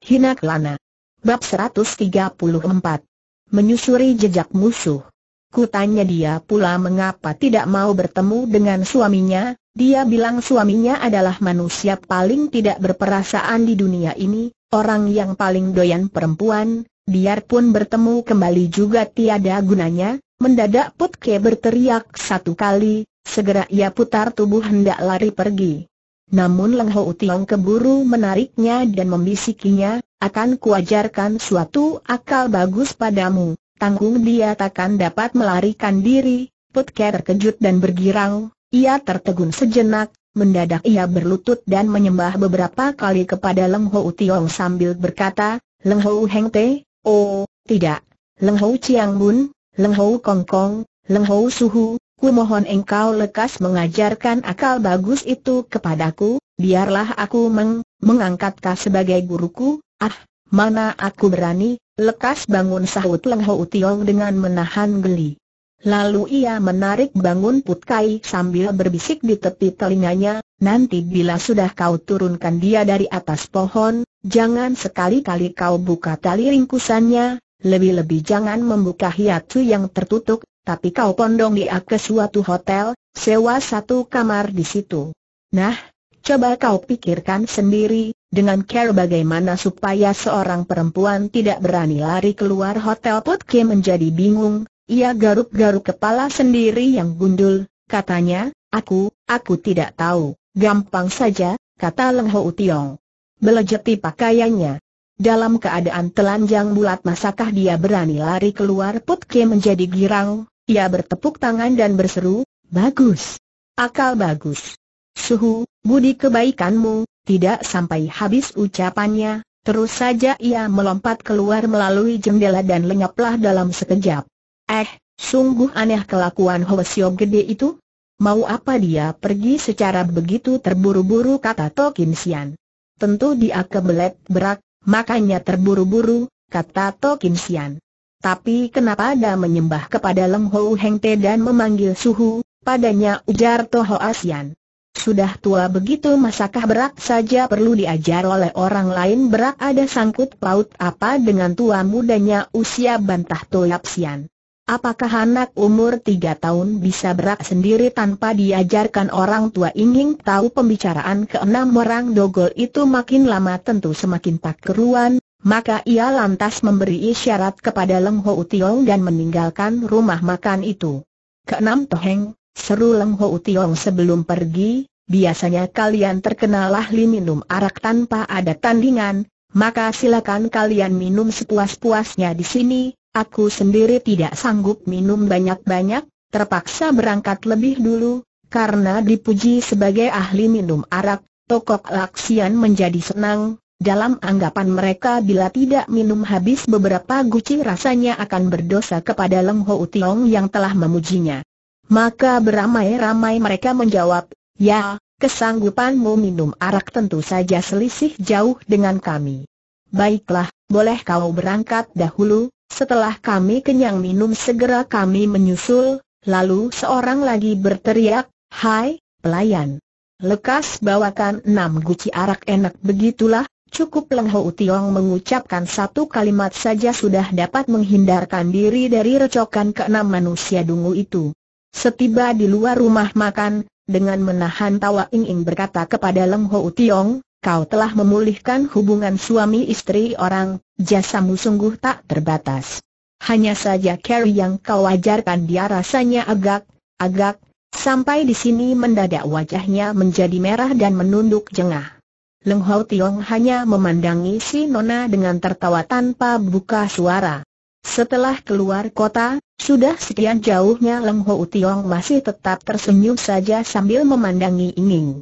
Hina Kelana. Bab 134. Menyusuri jejak musuh. Kutanya dia pula mengapa tidak mau bertemu dengan suaminya, dia bilang suaminya adalah manusia paling tidak berperasaan di dunia ini, orang yang paling doyan perempuan, biarpun bertemu kembali juga tiada gunanya, mendadak Putke berteriak satu kali, segera ia putar tubuh hendak lari pergi. Namun Leng Ho Tiong keburu menariknya dan membisikinya, akan kuajarkan suatu akal bagus padamu, tanggung dia takkan dapat melarikan diri, Putker terkejut dan bergirang, ia tertegun sejenak, mendadak ia berlutut dan menyembah beberapa kali kepada Leng Ho Tiong sambil berkata, Leng Ho Heng Te, oh, tidak, Leng Ho Chiang Bun, Leng Ho Kong Kong, Leng Ho Suhu, mohon engkau lekas mengajarkan akal bagus itu kepadaku, biarlah aku meng mengangkatkah sebagai guruku, ah, mana aku berani, lekas bangun sahut Leng Ho Tiong dengan menahan geli. Lalu ia menarik bangun Put Kai sambil berbisik di tepi telinganya, nanti bila sudah kau turunkan dia dari atas pohon, jangan sekali-kali kau buka tali ringkusannya, lebih-lebih jangan membuka hiatu yang tertutup, tapi kau pondong dia ke suatu hotel, sewa satu kamar di situ. Nah, coba kau pikirkan sendiri, dengan care bagaimana supaya seorang perempuan tidak berani lari keluar hotel Put Kim menjadi bingung, ia garuk-garuk kepala sendiri yang gundul, katanya, aku, aku tidak tahu, gampang saja, kata Leng Ho Tiong. Belejeti pakaiannya, dalam keadaan telanjang bulat masakah dia berani lari keluar Putke menjadi girang, ia bertepuk tangan dan berseru, Bagus! Akal bagus! Suhu, budi kebaikanmu, tidak sampai habis ucapannya, terus saja ia melompat keluar melalui jendela dan lenyaplah dalam sekejap. Eh, sungguh aneh kelakuan Hwasyo gede itu. Mau apa dia pergi secara begitu terburu-buru kata Tokin Sian. Tentu dia kebelet berak, Makanya terburu-buru, kata To Kim Sian. Tapi kenapa ada menyembah kepada Leng Ho Heng Te dan memanggil suhu, padanya ujar To Ho Asian. Sudah tua begitu masakah berak saja perlu diajar oleh orang lain berak ada sangkut paut apa dengan tua mudanya usia bantah To Yap Sian. Apakah anak umur tiga tahun bisa berak sendiri tanpa diajarkan orang tua ingin tahu pembicaraan keenam orang dogol itu makin lama tentu semakin tak keruan, maka ia lantas memberi isyarat kepada Leng Ho Tiong dan meninggalkan rumah makan itu. Keenam Toheng, seru Leng Ho Tiong sebelum pergi, biasanya kalian terkenal ahli minum arak tanpa ada tandingan, maka silakan kalian minum sepuas-puasnya di sini, Aku sendiri tidak sanggup minum banyak-banyak, terpaksa berangkat lebih dulu, karena dipuji sebagai ahli minum arak, Tokok Laksian menjadi senang, dalam anggapan mereka bila tidak minum habis beberapa guci rasanya akan berdosa kepada Leng Ho Utiong yang telah memujinya. Maka beramai-ramai mereka menjawab, Ya, kesanggupanmu minum arak tentu saja selisih jauh dengan kami. Baiklah, boleh kau berangkat dahulu, setelah kami kenyang minum segera kami menyusul, lalu seorang lagi berteriak, Hai, pelayan! Lekas bawakan enam guci arak enak begitulah, Cukup Leng Ho Tiong mengucapkan satu kalimat saja sudah dapat menghindarkan diri dari recokan enam manusia dungu itu. Setiba di luar rumah makan, dengan menahan tawa Ing Ing berkata kepada Leng Ho Tiong, kau telah memulihkan hubungan suami istri orang, jasamu sungguh tak terbatas. Hanya saja Carrie yang kau ajarkan dia rasanya agak, agak, sampai di sini mendadak wajahnya menjadi merah dan menunduk jengah. Leng Hau Tiong hanya memandangi si Nona dengan tertawa tanpa buka suara. Setelah keluar kota, sudah sekian jauhnya Leng Hau Tiong masih tetap tersenyum saja sambil memandangi Ining.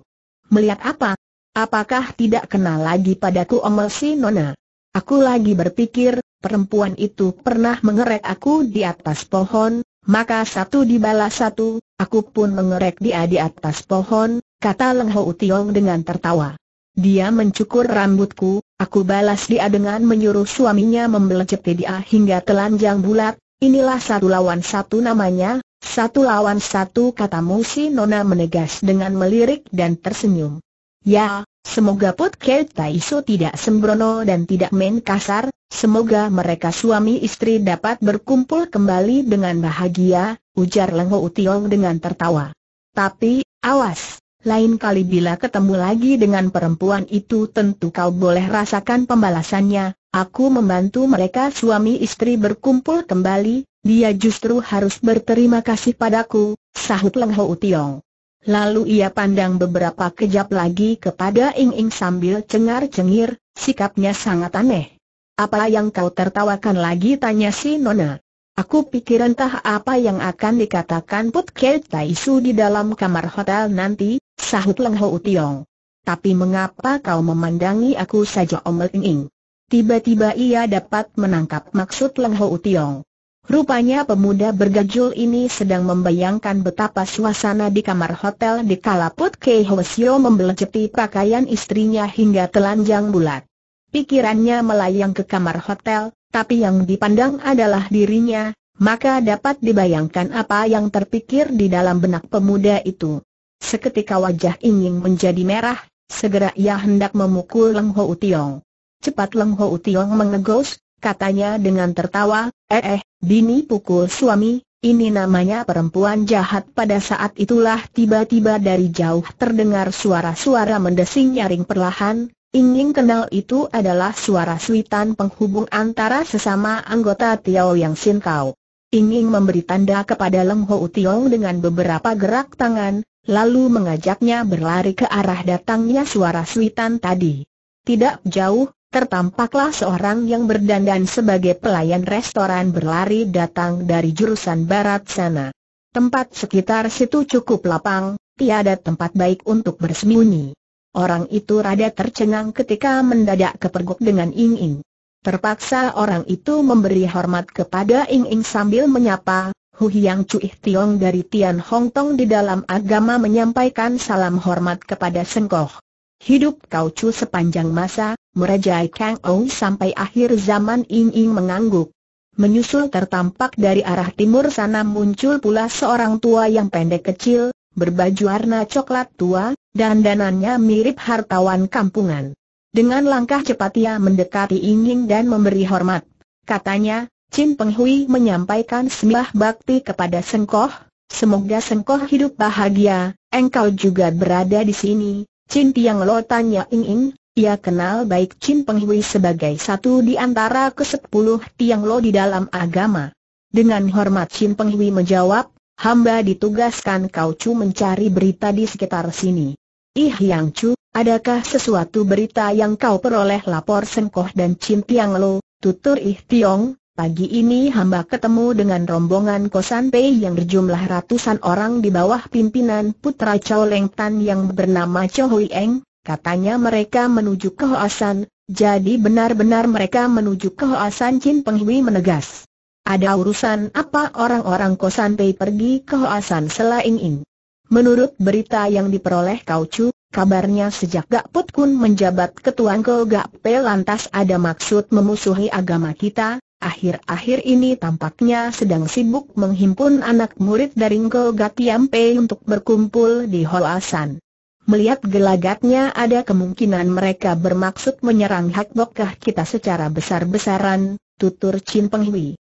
Melihat apa? Apakah tidak kenal lagi padaku omel si Nona? Aku lagi berpikir, perempuan itu pernah mengerek aku di atas pohon, maka satu dibalas satu, aku pun mengerek dia di atas pohon, kata Leng Ho Tiong dengan tertawa. Dia mencukur rambutku, aku balas dia dengan menyuruh suaminya membeleceti dia hingga telanjang bulat, inilah satu lawan satu namanya, satu lawan satu katamu si Nona menegas dengan melirik dan tersenyum. Ya, semoga Put Kei Taiso tidak sembrono dan tidak main kasar, semoga mereka suami istri dapat berkumpul kembali dengan bahagia, ujar Lengho Tiong dengan tertawa. Tapi, awas, lain kali bila ketemu lagi dengan perempuan itu tentu kau boleh rasakan pembalasannya, aku membantu mereka suami istri berkumpul kembali, dia justru harus berterima kasih padaku, sahut Leng Ho Tiong. Lalu ia pandang beberapa kejap lagi kepada Ing Ing sambil cengar-cengir, sikapnya sangat aneh. Apa yang kau tertawakan lagi tanya si Nona. Aku pikir entah apa yang akan dikatakan Put Kei Su di dalam kamar hotel nanti, sahut Leng Ho Tiong. Tapi mengapa kau memandangi aku saja Omel Ing Ing? Tiba-tiba ia dapat menangkap maksud Leng Ho Tiong. Rupanya pemuda bergajul ini sedang membayangkan betapa suasana di kamar hotel di Kalaput Kehosio Hwasyo membelejeti pakaian istrinya hingga telanjang bulat. Pikirannya melayang ke kamar hotel, tapi yang dipandang adalah dirinya, maka dapat dibayangkan apa yang terpikir di dalam benak pemuda itu. Seketika wajah ingin menjadi merah, segera ia hendak memukul Leng Ho Tiong. Cepat Leng Ho Tiong mengegos, katanya dengan tertawa, eh eh, Bini pukul suami, ini namanya perempuan jahat pada saat itulah tiba-tiba dari jauh terdengar suara-suara mendesing nyaring perlahan, ingin kenal itu adalah suara suitan penghubung antara sesama anggota Tiao yang Kau. Ingin memberi tanda kepada Leng Ho Tiong dengan beberapa gerak tangan, lalu mengajaknya berlari ke arah datangnya suara suitan tadi. Tidak jauh, tertampaklah seorang yang berdandan sebagai pelayan restoran berlari datang dari jurusan barat sana. Tempat sekitar situ cukup lapang, tiada tempat baik untuk bersembunyi. Orang itu rada tercengang ketika mendadak kepergok dengan Ing Ing. Terpaksa orang itu memberi hormat kepada Ing Ing sambil menyapa, Hu Yang Cui Tiong dari Tian Hong Tong di dalam agama menyampaikan salam hormat kepada Sengkoh. Hidup Kau cu sepanjang masa, merajai Kang Ou sampai akhir zaman Ying Ying mengangguk. Menyusul tertampak dari arah timur sana muncul pula seorang tua yang pendek kecil, berbaju warna coklat tua, dan danannya mirip hartawan kampungan. Dengan langkah cepat ia mendekati Ying Ying dan memberi hormat. Katanya, Chin Peng Hui menyampaikan sembah bakti kepada Sengkoh, semoga Sengkoh hidup bahagia, engkau juga berada di sini, Chin Tiang Lo tanya Ing Ing, ia kenal baik Chin Peng Hui sebagai satu di antara kesepuluh Tiang Lo di dalam agama. Dengan hormat Chin Peng Hui menjawab, hamba ditugaskan Kau Chu mencari berita di sekitar sini. Ih Yang Chu, adakah sesuatu berita yang kau peroleh lapor Senkoh dan Chin Tiang Lo, tutur Ih Tiong, Pagi ini hamba ketemu dengan rombongan kosan Pei yang berjumlah ratusan orang di bawah pimpinan putra Chow Leng Tan yang bernama Cho Hui Eng, katanya mereka menuju ke Hoasan, jadi benar-benar mereka menuju ke Hoasan Chin Peng Hui menegas. Ada urusan apa orang-orang kosan Pei pergi ke Hoasan selain Ing? Menurut berita yang diperoleh Kau Chu, Kabarnya sejak Gak Put Kun menjabat ketua ke Gak Pei lantas ada maksud memusuhi agama kita, akhir-akhir ini tampaknya sedang sibuk menghimpun anak murid dari Ngko Gatiampe untuk berkumpul di Holasan. Melihat gelagatnya ada kemungkinan mereka bermaksud menyerang Hak bokah kita secara besar-besaran, tutur Chin Peng Hui.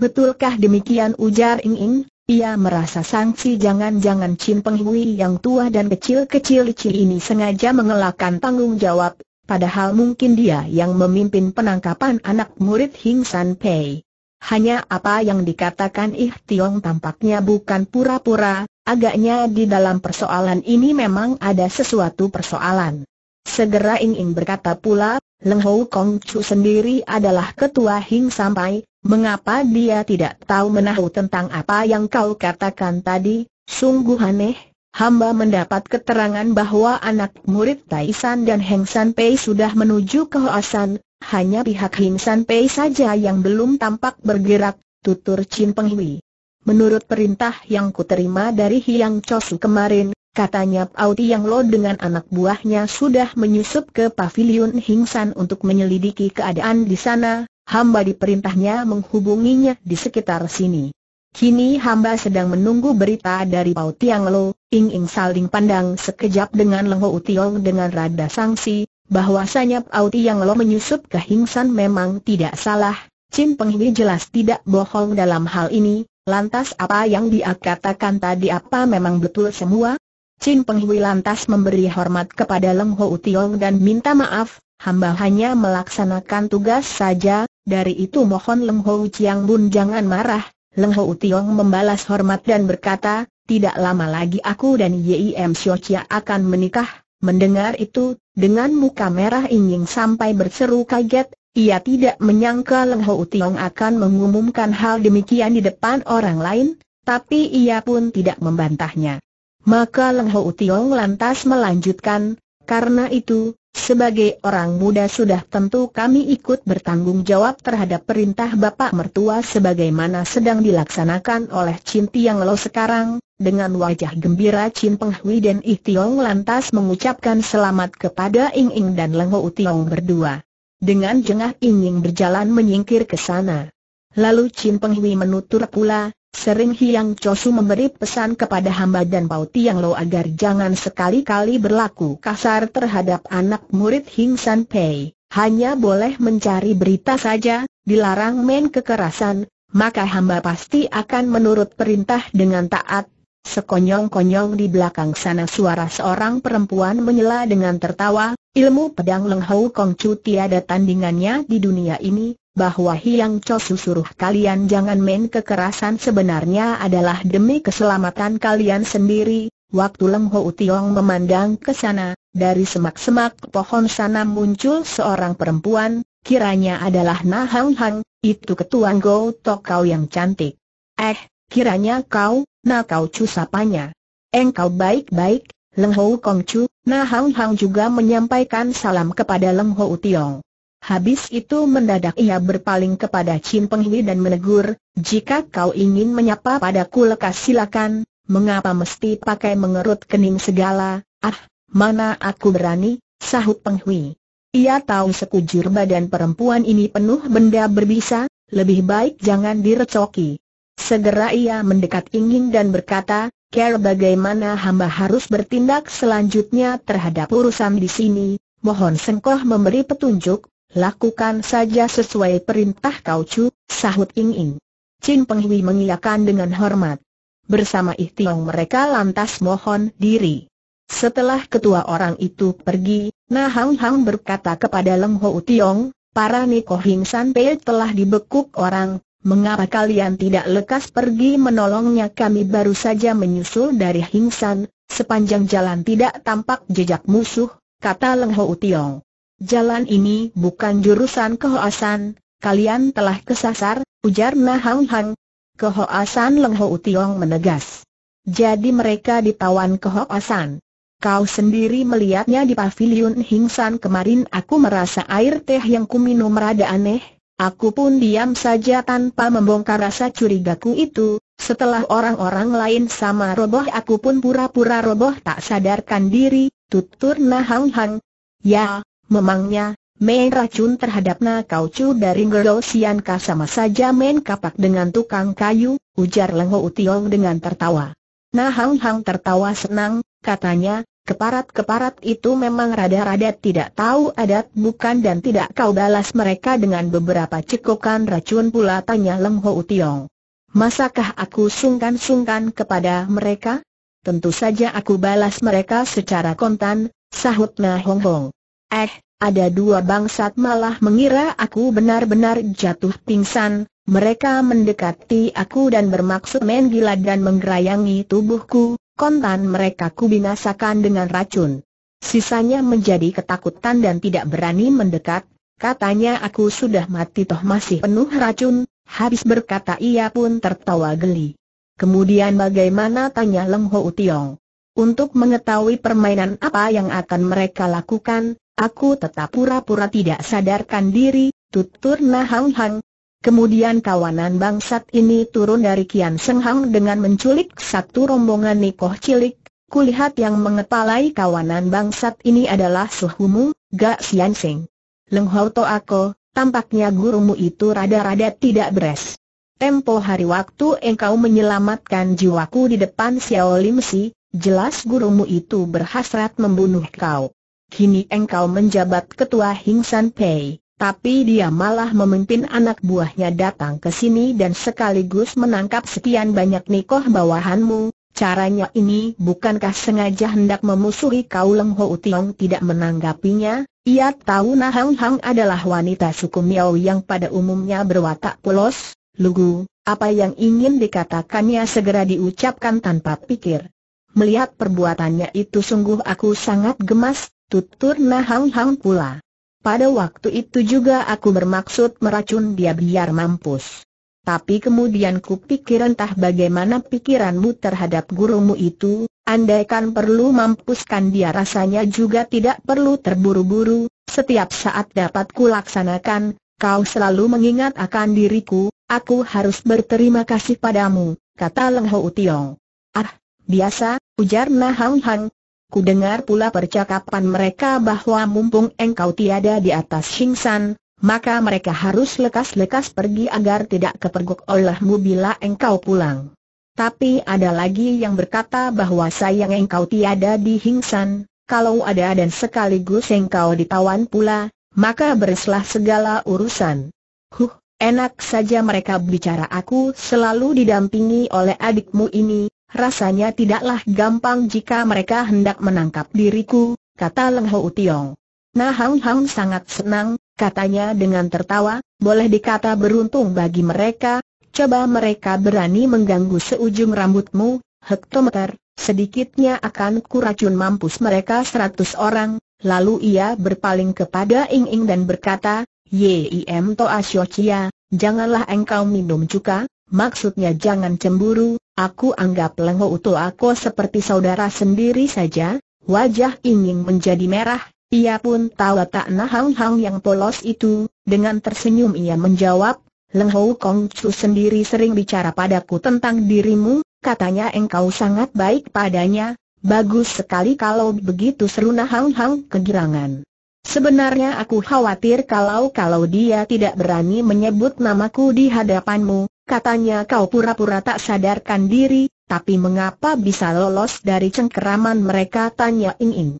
Betulkah demikian ujar Ing Ing? Ia merasa sangsi jangan-jangan Chin Peng Hui yang tua dan kecil-kecil ini sengaja mengelakkan tanggung jawab, Padahal mungkin dia yang memimpin penangkapan anak murid Hing San Pei. Hanya apa yang dikatakan Ih Tiong tampaknya bukan pura-pura, agaknya di dalam persoalan ini memang ada sesuatu persoalan. Segera Ing Ing berkata pula, Leng Hou Kong Chu sendiri adalah ketua Hing San Pei, mengapa dia tidak tahu menahu tentang apa yang kau katakan tadi, sungguh aneh, hamba mendapat keterangan bahwa anak murid Taisan dan Heng San Pei sudah menuju ke Hoasan, hanya pihak Heng San Pei saja yang belum tampak bergerak, tutur Chin Peng Hui. Menurut perintah yang kuterima dari Hiang Chosu kemarin, katanya Pao Tiang Lo dengan anak buahnya sudah menyusup ke pavilion Heng San untuk menyelidiki keadaan di sana, hamba diperintahnya menghubunginya di sekitar sini. Kini hamba sedang menunggu berita dari Pau Tiang Lo, Ing Ing saling pandang sekejap dengan Leng Ho Tiong dengan rada sangsi, bahwasanya Pau Tiang Lo menyusup ke Hingsan memang tidak salah, Chin Peng Hwi jelas tidak bohong dalam hal ini, lantas apa yang dia katakan tadi apa memang betul semua? Chin Peng Hwi lantas memberi hormat kepada Leng Ho Tiong dan minta maaf, hamba hanya melaksanakan tugas saja, dari itu mohon Leng Ho Chiang Bun jangan marah, Leng Ho Tiong membalas hormat dan berkata, tidak lama lagi aku dan Yim Chia akan menikah. Mendengar itu, dengan muka merah ingin sampai berseru kaget, ia tidak menyangka Leng Ho Tiong akan mengumumkan hal demikian di depan orang lain, tapi ia pun tidak membantahnya. Maka Leng Ho Tiong lantas melanjutkan, karena itu, sebagai orang muda sudah tentu kami ikut bertanggung jawab terhadap perintah Bapak Mertua sebagaimana sedang dilaksanakan oleh Chin Tiang Lo sekarang, dengan wajah gembira Chin Peng Hui dan Ih Tiong lantas mengucapkan selamat kepada Ing Ing dan Leng Ho Tiong berdua. Dengan jengah Ing Ing berjalan menyingkir ke sana. Lalu Chin Peng Hui menutur pula, Sering Hiang Chosu memberi pesan kepada hamba dan Pau Tiang Lo agar jangan sekali-kali berlaku kasar terhadap anak murid Hing San Pei. Hanya boleh mencari berita saja, dilarang main kekerasan, maka hamba pasti akan menurut perintah dengan taat. Sekonyong-konyong di belakang sana suara seorang perempuan menyela dengan tertawa, ilmu pedang Leng Hou Kong Chu tiada tandingannya di dunia ini, bahwa Hiang Cho suruh kalian jangan main kekerasan sebenarnya adalah demi keselamatan kalian sendiri. Waktu Leng Ho Utiong memandang ke sana, dari semak-semak pohon sana muncul seorang perempuan, kiranya adalah Na Hang Hang, itu ketua Go Tok kau yang cantik. Eh, kiranya kau, Na Kau cu sapanya. Engkau baik-baik, Leng Ho Kong Chu, Na Hang Hang juga menyampaikan salam kepada Leng Ho Utiong. Habis itu mendadak ia berpaling kepada Chin Peng Hui dan menegur, jika kau ingin menyapa padaku lekas silakan, mengapa mesti pakai mengerut kening segala, ah, mana aku berani, sahut Peng Hui. Ia tahu sekujur badan perempuan ini penuh benda berbisa, lebih baik jangan direcoki. Segera ia mendekat ingin dan berkata, Care bagaimana hamba harus bertindak selanjutnya terhadap urusan di sini, mohon sengkoh memberi petunjuk, Lakukan saja sesuai perintah kau cu, sahut Ing Ing. Chin Peng Hui mengiyakan dengan hormat. Bersama Tiong mereka lantas mohon diri. Setelah ketua orang itu pergi, Nah Hang Hang berkata kepada Leng Ho Tiong, para Niko Hing San Pei telah dibekuk orang, mengapa kalian tidak lekas pergi menolongnya kami baru saja menyusul dari Hing San, sepanjang jalan tidak tampak jejak musuh, kata Leng Ho Tiong. Jalan ini bukan jurusan kehoasan, kalian telah kesasar, ujar Na Hang Hang. Kehoasan Leng Ho Tiong menegas. Jadi mereka ditawan kehoasan. Kau sendiri melihatnya di pavilion Hingsan kemarin aku merasa air teh yang kuminum rada aneh, aku pun diam saja tanpa membongkar rasa curigaku itu, setelah orang-orang lain sama roboh aku pun pura-pura roboh tak sadarkan diri, tutur Nah Hang Hang. Ya, Memangnya, main racun terhadap Nakaucu dari Ngero Sianka sama saja main kapak dengan tukang kayu, ujar Leng Ho Tiong dengan tertawa. Nah Hang Hang tertawa senang, katanya, Keparat-keparat itu memang rada-rada tidak tahu adat bukan dan tidak kau balas mereka dengan beberapa cekokan racun pula tanya Leng Ho Tiong. Masakah aku sungkan-sungkan kepada mereka? Tentu saja aku balas mereka secara kontan, sahut Na Hong Hong. Eh, ada dua bangsat malah mengira aku benar-benar jatuh pingsan, mereka mendekati aku dan bermaksud main gila dan menggerayangi tubuhku, kontan mereka kubinasakan dengan racun. Sisanya menjadi ketakutan dan tidak berani mendekat, katanya aku sudah mati toh masih penuh racun, habis berkata ia pun tertawa geli. Kemudian bagaimana tanya Leng Ho Tiong. Untuk mengetahui permainan apa yang akan mereka lakukan, Aku tetap pura-pura tidak sadarkan diri, tutur Nah Hang Hang. Kemudian kawanan bangsat ini turun dari Kian Seng Hang dengan menculik satu rombongan nikoh cilik. Kulihat yang mengepalai kawanan bangsat ini adalah Suhumu, Gak Sian Seng. Leng Hau To Ako, tampaknya gurumu itu rada-rada tidak beres. Tempo hari waktu engkau menyelamatkan jiwaku di depan Xiao Lim Si, jelas gurumu itu berhasrat membunuh kau. Kini engkau menjabat ketua Hingsan Pei, tapi dia malah memimpin anak buahnya datang ke sini dan sekaligus menangkap sekian banyak nikoh bawahanmu. Caranya ini bukankah sengaja hendak memusuhi kau Leng Ho Tiong tidak menanggapinya? Ia tahu Nah Hang Hang adalah wanita suku Miao yang pada umumnya berwatak polos, lugu, apa yang ingin dikatakannya segera diucapkan tanpa pikir. Melihat perbuatannya itu sungguh aku sangat gemas, tutur Nahang Hang pula. Pada waktu itu juga aku bermaksud meracun dia biar mampus. Tapi kemudian kupikir entah bagaimana pikiranmu terhadap gurumu itu, andaikan perlu mampuskan dia rasanya juga tidak perlu terburu-buru, setiap saat dapat laksanakan. kau selalu mengingat akan diriku, aku harus berterima kasih padamu, kata Leng Ho Tiong. Ah, biasa, ujar Na Hang Hang, Ku dengar pula percakapan mereka bahwa mumpung engkau tiada di atas Shingsan, maka mereka harus lekas-lekas pergi agar tidak kepergok olehmu bila engkau pulang. Tapi ada lagi yang berkata bahwa sayang engkau tiada di Hingsan, kalau ada dan sekaligus engkau ditawan pula, maka bereslah segala urusan. Huh, enak saja mereka bicara aku selalu didampingi oleh adikmu ini, rasanya tidaklah gampang jika mereka hendak menangkap diriku, kata Leng Ho Tiong. Nah Hang Hang sangat senang, katanya dengan tertawa, boleh dikata beruntung bagi mereka, coba mereka berani mengganggu seujung rambutmu, hektometer, sedikitnya akan kuracun mampus mereka seratus orang, lalu ia berpaling kepada Ing Ing dan berkata, Yim Toa Xiao Chia, janganlah engkau minum cuka, maksudnya jangan cemburu, Aku anggap Lengho Uto aku seperti saudara sendiri saja, wajah ingin menjadi merah, ia pun tahu tak nah hang-hang yang polos itu, dengan tersenyum ia menjawab, Lengho Kong Chu sendiri sering bicara padaku tentang dirimu, katanya engkau sangat baik padanya, bagus sekali kalau begitu seru nah hang-hang kegirangan. Sebenarnya aku khawatir kalau-kalau dia tidak berani menyebut namaku di hadapanmu, Katanya kau pura-pura tak sadarkan diri, tapi mengapa bisa lolos dari cengkeraman mereka tanya Ing Ing.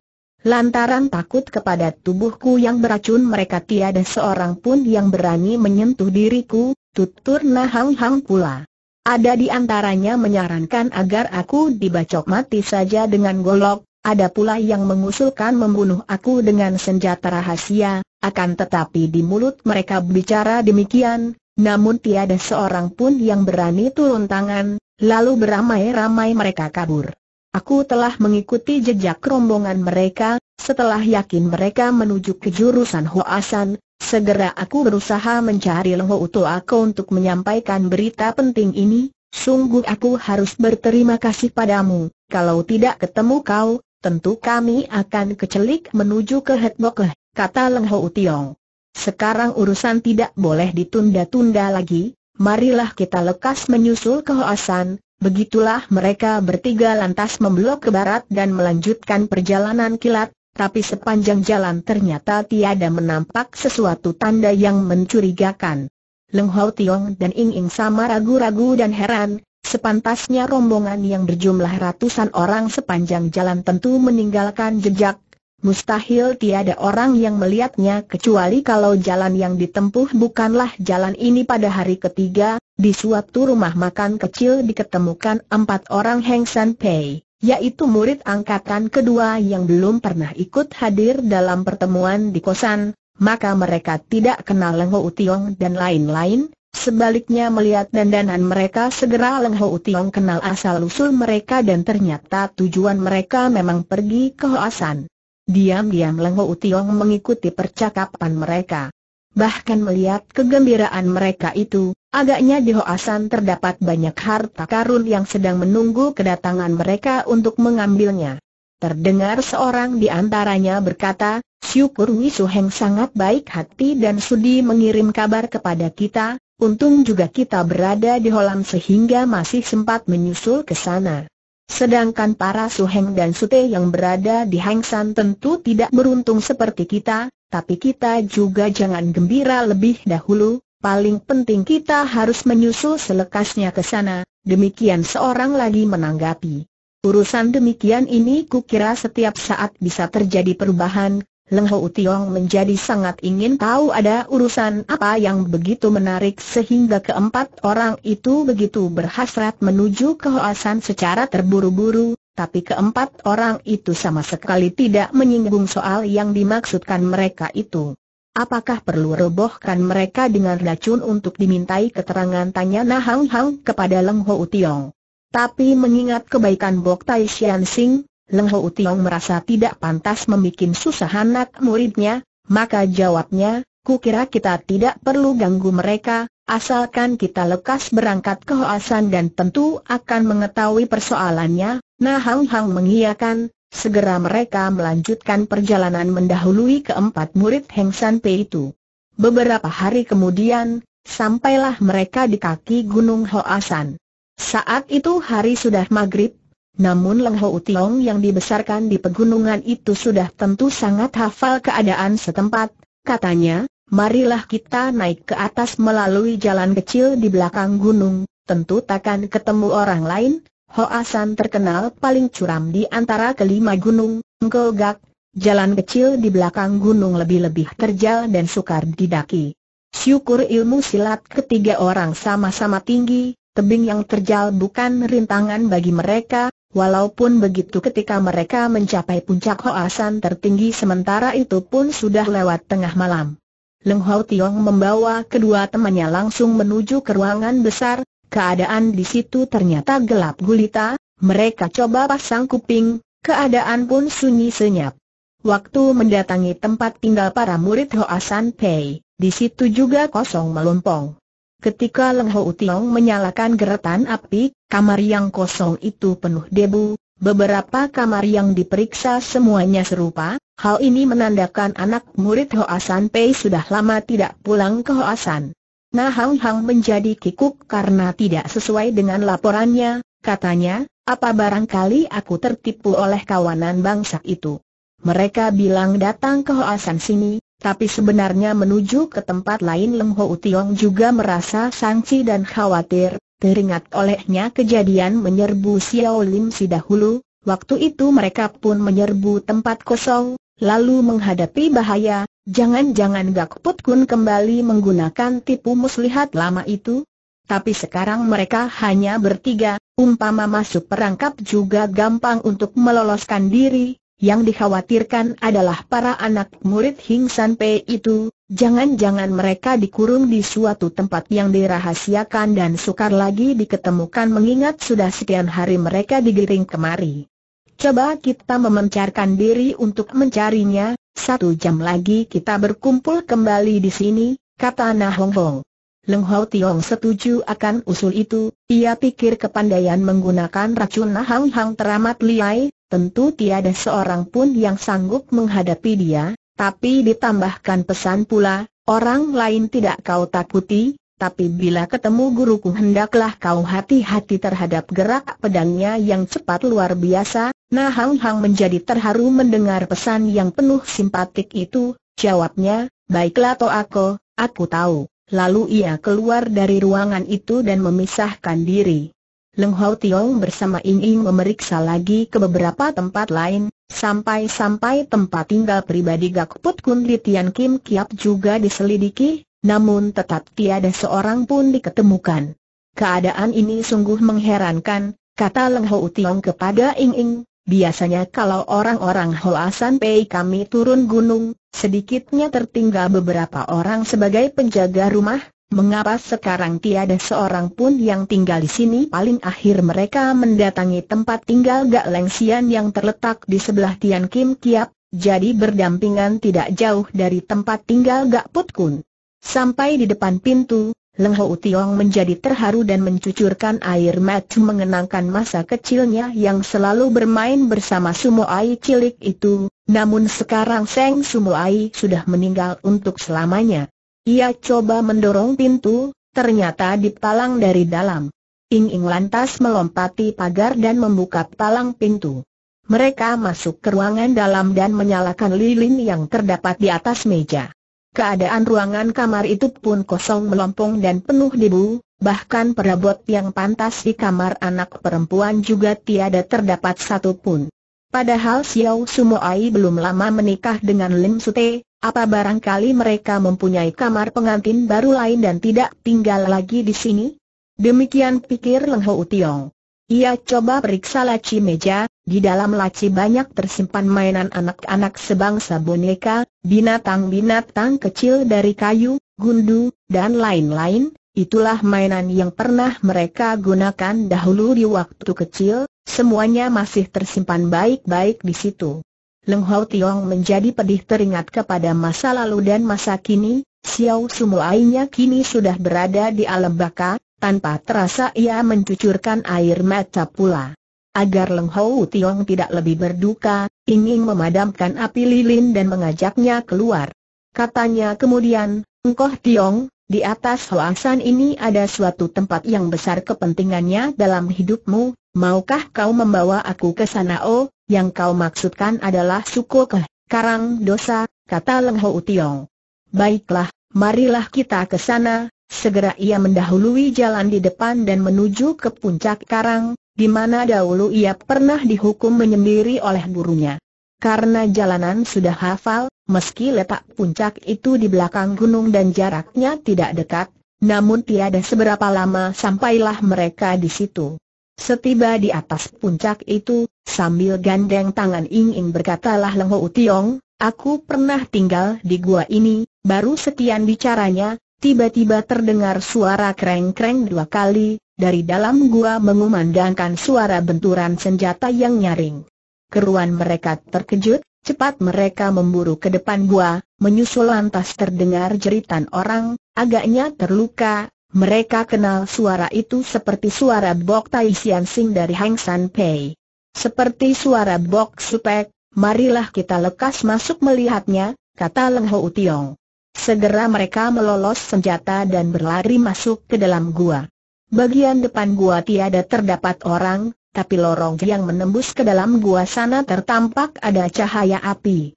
Lantaran takut kepada tubuhku yang beracun mereka tiada seorang pun yang berani menyentuh diriku, tutur Nah Hang Hang pula. Ada di antaranya menyarankan agar aku dibacok mati saja dengan golok, ada pula yang mengusulkan membunuh aku dengan senjata rahasia, akan tetapi di mulut mereka bicara demikian, namun tiada seorang pun yang berani turun tangan, lalu beramai-ramai mereka kabur. Aku telah mengikuti jejak rombongan mereka, setelah yakin mereka menuju ke jurusan Hoasan, segera aku berusaha mencari Lho aku untuk menyampaikan berita penting ini, sungguh aku harus berterima kasih padamu, kalau tidak ketemu kau, tentu kami akan kecelik menuju ke Hetbokeh, kata Leng Utiong. Sekarang urusan tidak boleh ditunda-tunda lagi, marilah kita lekas menyusul ke Hoasan, begitulah mereka bertiga lantas memblok ke barat dan melanjutkan perjalanan kilat, tapi sepanjang jalan ternyata tiada menampak sesuatu tanda yang mencurigakan. Leng Hau Tiong dan Ing Ing sama ragu-ragu dan heran, Sepantasnya rombongan yang berjumlah ratusan orang sepanjang jalan tentu meninggalkan jejak, Mustahil tiada orang yang melihatnya kecuali kalau jalan yang ditempuh bukanlah jalan ini pada hari ketiga, di suatu rumah makan kecil diketemukan empat orang Heng San Pei, yaitu murid angkatan kedua yang belum pernah ikut hadir dalam pertemuan di kosan, maka mereka tidak kenal Leng Ho utiong dan lain-lain, sebaliknya melihat dandanan mereka segera Leng Ho utiong kenal asal-usul mereka dan ternyata tujuan mereka memang pergi ke Hoasan. Diam-diam Lengho Utiong mengikuti percakapan mereka. Bahkan melihat kegembiraan mereka itu, agaknya di Hoasan terdapat banyak harta karun yang sedang menunggu kedatangan mereka untuk mengambilnya. Terdengar seorang di antaranya berkata, syukur Wisu Heng sangat baik hati dan sudi mengirim kabar kepada kita, untung juga kita berada di Holam sehingga masih sempat menyusul ke sana. Sedangkan para Suheng dan Sute yang berada di Hangsan tentu tidak beruntung seperti kita, tapi kita juga jangan gembira lebih dahulu, paling penting kita harus menyusul selekasnya ke sana, demikian seorang lagi menanggapi. Urusan demikian ini kukira setiap saat bisa terjadi perubahan, Leng Ho Tiong menjadi sangat ingin tahu ada urusan apa yang begitu menarik sehingga keempat orang itu begitu berhasrat menuju ke Hoasan secara terburu-buru, tapi keempat orang itu sama sekali tidak menyinggung soal yang dimaksudkan mereka itu. Apakah perlu robohkan mereka dengan racun untuk dimintai keterangan tanya Nahang Hang kepada Leng Ho Tiong? Tapi mengingat kebaikan Bok Tai Sian Sing, Leng Ho Tiong merasa tidak pantas membuat susah anak muridnya, maka jawabnya, kukira kita tidak perlu ganggu mereka, asalkan kita lekas berangkat ke Hoasan dan tentu akan mengetahui persoalannya. Nah Hang Hang mengiyakan, segera mereka melanjutkan perjalanan mendahului keempat murid Heng San Pei itu. Beberapa hari kemudian, sampailah mereka di kaki Gunung Hoasan. Saat itu hari sudah maghrib, namun Leng Ho Utiong yang dibesarkan di pegunungan itu sudah tentu sangat hafal keadaan setempat, katanya, marilah kita naik ke atas melalui jalan kecil di belakang gunung, tentu takkan ketemu orang lain, Ho Asan terkenal paling curam di antara kelima gunung, Gak, jalan kecil di belakang gunung lebih-lebih terjal dan sukar didaki. Syukur ilmu silat ketiga orang sama-sama tinggi, tebing yang terjal bukan rintangan bagi mereka, Walaupun begitu ketika mereka mencapai puncak Hoasan tertinggi sementara itu pun sudah lewat tengah malam. Leng Hau Tiong membawa kedua temannya langsung menuju ke ruangan besar, keadaan di situ ternyata gelap gulita, mereka coba pasang kuping, keadaan pun sunyi senyap. Waktu mendatangi tempat tinggal para murid Hoasan Pei, di situ juga kosong melompong. Ketika Leng Ho Utiong menyalakan geretan api, kamar yang kosong itu penuh debu, beberapa kamar yang diperiksa semuanya serupa, hal ini menandakan anak murid Hoasan Pei sudah lama tidak pulang ke Hoasan. Nah Hang Hang menjadi kikuk karena tidak sesuai dengan laporannya, katanya, apa barangkali aku tertipu oleh kawanan bangsa itu. Mereka bilang datang ke Hoasan sini, tapi sebenarnya menuju ke tempat lain Leng Ho Tiong juga merasa sangsi dan khawatir, teringat olehnya kejadian menyerbu Xiao Lim si dahulu, waktu itu mereka pun menyerbu tempat kosong, lalu menghadapi bahaya, jangan-jangan Gak Put Kun kembali menggunakan tipu muslihat lama itu? Tapi sekarang mereka hanya bertiga, umpama masuk perangkap juga gampang untuk meloloskan diri, yang dikhawatirkan adalah para anak murid Hing San Pei itu, jangan-jangan mereka dikurung di suatu tempat yang dirahasiakan dan sukar lagi diketemukan mengingat sudah sekian hari mereka digiring kemari. Coba kita memencarkan diri untuk mencarinya, satu jam lagi kita berkumpul kembali di sini, kata Nah Hong Hong. Leng Hau Tiong setuju akan usul itu, ia pikir kepandaian menggunakan racun Nah Hang Hang teramat liai, tentu tiada seorang pun yang sanggup menghadapi dia, tapi ditambahkan pesan pula, orang lain tidak kau takuti, tapi bila ketemu guruku hendaklah kau hati-hati terhadap gerak pedangnya yang cepat luar biasa, nah Hang Hang menjadi terharu mendengar pesan yang penuh simpatik itu, jawabnya, baiklah to aku, aku tahu. Lalu ia keluar dari ruangan itu dan memisahkan diri. Leng Hau Tiong bersama Ying Ying memeriksa lagi ke beberapa tempat lain, sampai-sampai tempat tinggal pribadi Gak Put Kun Li Tian Kim Kiap juga diselidiki, namun tetap tiada seorang pun diketemukan. Keadaan ini sungguh mengherankan, kata Leng Hau Tiong kepada Ying Ying. Biasanya kalau orang-orang Hoasan Pei kami turun gunung, sedikitnya tertinggal beberapa orang sebagai penjaga rumah, Mengapa sekarang tiada seorang pun yang tinggal di sini? Paling akhir mereka mendatangi tempat tinggal Gak Lengsian yang terletak di sebelah Tian Kim Kiap, jadi berdampingan tidak jauh dari tempat tinggal Gak Put Kun. Sampai di depan pintu, Leng Ho Tiong menjadi terharu dan mencucurkan air mata mengenangkan masa kecilnya yang selalu bermain bersama Sumo Ai cilik itu, namun sekarang Seng Sumo Ai sudah meninggal untuk selamanya. Ia coba mendorong pintu, ternyata dipalang dari dalam. Ing-ing lantas melompati pagar dan membuka palang pintu. Mereka masuk ke ruangan dalam dan menyalakan lilin yang terdapat di atas meja. Keadaan ruangan kamar itu pun kosong melompong dan penuh debu, bahkan perabot yang pantas di kamar anak perempuan juga tiada terdapat satu pun. Padahal Xiao Sumoai belum lama menikah dengan Lim Sute, apa barangkali mereka mempunyai kamar pengantin baru lain dan tidak tinggal lagi di sini? Demikian pikir Leng Ho Tiong. Ia coba periksa laci meja, di dalam laci banyak tersimpan mainan anak-anak sebangsa boneka, binatang-binatang kecil dari kayu, gundu, dan lain-lain, Itulah mainan yang pernah mereka gunakan dahulu di waktu kecil, semuanya masih tersimpan baik-baik di situ. Leng Hau Tiong menjadi pedih teringat kepada masa lalu dan masa kini, Xiao Sumu Ainya kini sudah berada di alam baka, tanpa terasa ia mencucurkan air mata pula. Agar Leng Hau Tiong tidak lebih berduka, ingin memadamkan api lilin dan mengajaknya keluar. Katanya kemudian, Engkoh Tiong, di atas Hoasan ini ada suatu tempat yang besar kepentingannya dalam hidupmu, Maukah kau membawa aku ke sana? Oh, yang kau maksudkan adalah suku ke Karang Dosa, kata Leng Ho Tiong. Baiklah, marilah kita ke sana. Segera ia mendahului jalan di depan dan menuju ke puncak Karang, di mana dahulu ia pernah dihukum menyendiri oleh burunya. Karena jalanan sudah hafal, meski letak puncak itu di belakang gunung dan jaraknya tidak dekat, namun tiada seberapa lama sampailah mereka di situ. Setiba di atas puncak itu, sambil gandeng tangan Ing-Ing berkatalah Leng Ho Tiong, aku pernah tinggal di gua ini, baru sekian bicaranya, tiba-tiba terdengar suara kreng-kreng dua kali, dari dalam gua mengumandangkan suara benturan senjata yang nyaring. Keruan mereka terkejut, cepat mereka memburu ke depan gua, menyusul lantas terdengar jeritan orang, agaknya terluka, mereka kenal suara itu seperti suara Bok Tai Sian Sing dari Hang San Pei. Seperti suara Bok Supek, marilah kita lekas masuk melihatnya, kata Leng Ho Tiong. Segera mereka melolos senjata dan berlari masuk ke dalam gua. Bagian depan gua tiada terdapat orang, tapi lorong yang menembus ke dalam gua sana tertampak ada cahaya api.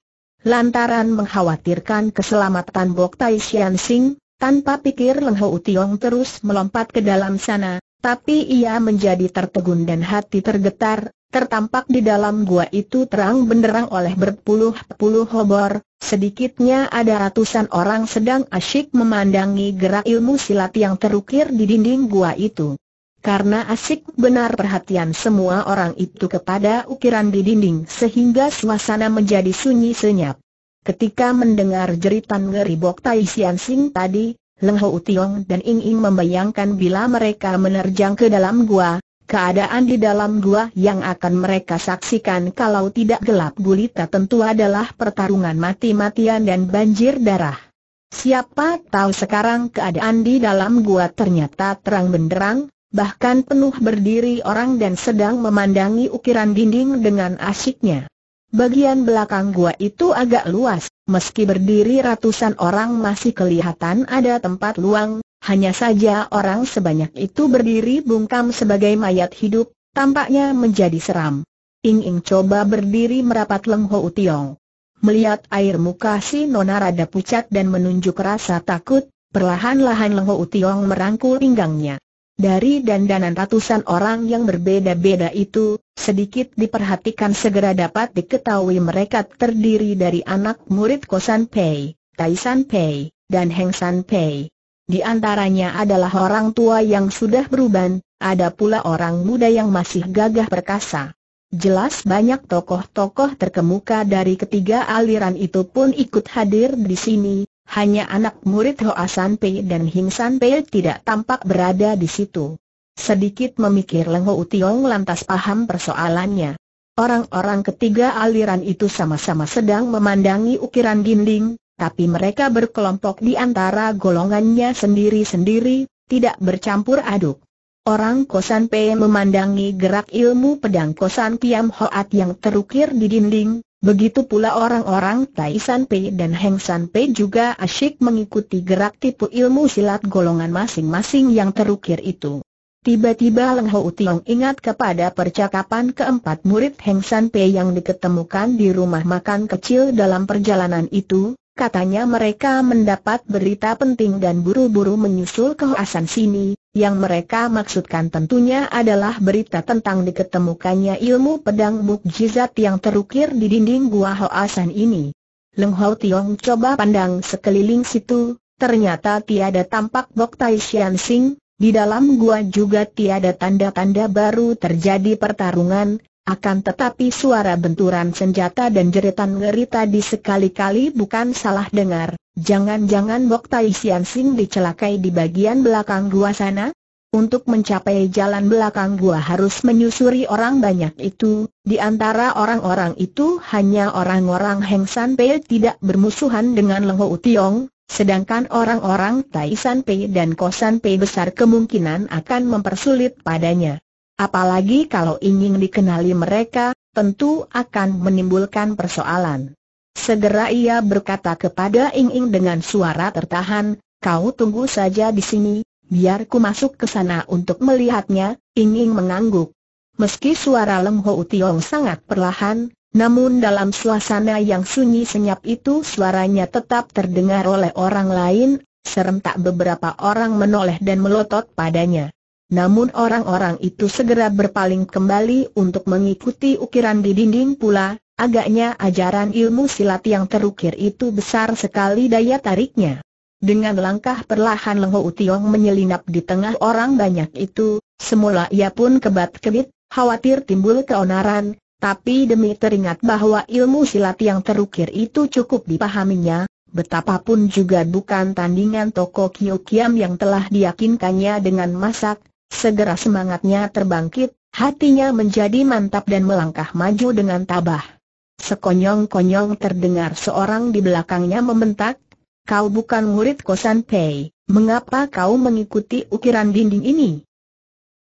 Lantaran mengkhawatirkan keselamatan Bok Tai Sian Sing, tanpa pikir Leng Ho Tiong terus melompat ke dalam sana, tapi ia menjadi tertegun dan hati tergetar, tertampak di dalam gua itu terang benderang oleh berpuluh-puluh hobor, sedikitnya ada ratusan orang sedang asyik memandangi gerak ilmu silat yang terukir di dinding gua itu. Karena asyik benar perhatian semua orang itu kepada ukiran di dinding sehingga suasana menjadi sunyi senyap. Ketika mendengar jeritan ngeri Bok Tai Sian Sing tadi, Leng Ho Tiong dan Ing Ing membayangkan bila mereka menerjang ke dalam gua, keadaan di dalam gua yang akan mereka saksikan kalau tidak gelap gulita tentu adalah pertarungan mati-matian dan banjir darah. Siapa tahu sekarang keadaan di dalam gua ternyata terang benderang, bahkan penuh berdiri orang dan sedang memandangi ukiran dinding dengan asyiknya. Bagian belakang gua itu agak luas, meski berdiri ratusan orang masih kelihatan ada tempat luang, hanya saja orang sebanyak itu berdiri bungkam sebagai mayat hidup, tampaknya menjadi seram. Ing Ing coba berdiri merapat Leng Ho Tiong. Melihat air muka si Nona rada pucat dan menunjuk rasa takut, perlahan-lahan Leng Ho Tiong merangkul pinggangnya. Dari dandanan ratusan orang yang berbeda-beda itu, sedikit diperhatikan segera dapat diketahui mereka terdiri dari anak murid Kosan Pei, Taisan Pei, dan Heng San Pei. Di antaranya adalah orang tua yang sudah beruban, ada pula orang muda yang masih gagah perkasa. Jelas banyak tokoh-tokoh terkemuka dari ketiga aliran itu pun ikut hadir di sini, hanya anak murid Hoa San Pei dan Hing San Pei tidak tampak berada di situ. Sedikit memikir Leng Ho Tiong lantas paham persoalannya. Orang-orang ketiga aliran itu sama-sama sedang memandangi ukiran dinding, tapi mereka berkelompok di antara golongannya sendiri-sendiri, tidak bercampur aduk. Orang Kosan Pei memandangi gerak ilmu pedang Kosan Kiam Hoat yang terukir di dinding, Begitu pula orang-orang Tai San Pei dan Heng San Pei juga asyik mengikuti gerak tipu ilmu silat golongan masing-masing yang terukir itu. Tiba-tiba Leng Ho Tiong ingat kepada percakapan keempat murid Heng San Pei yang diketemukan di rumah makan kecil dalam perjalanan itu, Katanya mereka mendapat berita penting dan buru-buru menyusul ke Hoasan sini, yang mereka maksudkan tentunya adalah berita tentang diketemukannya ilmu pedang mukjizat yang terukir di dinding gua Hoasan ini. Leng Hao Tiong coba pandang sekeliling situ, ternyata tiada tampak Bok Tai Xian Sing, di dalam gua juga tiada tanda-tanda baru terjadi pertarungan, akan tetapi suara benturan senjata dan jeritan ngeri tadi sekali-kali bukan salah dengar. Jangan-jangan Bok Tai Sian Sing dicelakai di bagian belakang gua sana? Untuk mencapai jalan belakang gua harus menyusuri orang banyak itu, di antara orang-orang itu hanya orang-orang Heng San Pei tidak bermusuhan dengan Leng Hou Tiong, sedangkan orang-orang Tai San Pei dan Ko San Pei besar kemungkinan akan mempersulit padanya. Apalagi kalau ingin dikenali mereka, tentu akan menimbulkan persoalan. Segera ia berkata kepada Ing Ing dengan suara tertahan, kau tunggu saja di sini, biar ku masuk ke sana untuk melihatnya, Ing Ing mengangguk. Meski suara Lem Ho Tiong sangat perlahan, namun dalam suasana yang sunyi senyap itu suaranya tetap terdengar oleh orang lain, serentak beberapa orang menoleh dan melotot padanya. Namun orang-orang itu segera berpaling kembali untuk mengikuti ukiran di dinding pula, agaknya ajaran ilmu silat yang terukir itu besar sekali daya tariknya. Dengan langkah perlahan Lengho Utiong menyelinap di tengah orang banyak itu, semula ia pun kebat-kebit, khawatir timbul keonaran, tapi demi teringat bahwa ilmu silat yang terukir itu cukup dipahaminya, betapapun juga bukan tandingan toko Kyo Kiam yang telah diyakinkannya dengan masak, Segera semangatnya terbangkit, hatinya menjadi mantap dan melangkah maju dengan tabah. Sekonyong-konyong terdengar seorang di belakangnya membentak, kau bukan murid Kosan Pei, mengapa kau mengikuti ukiran dinding ini?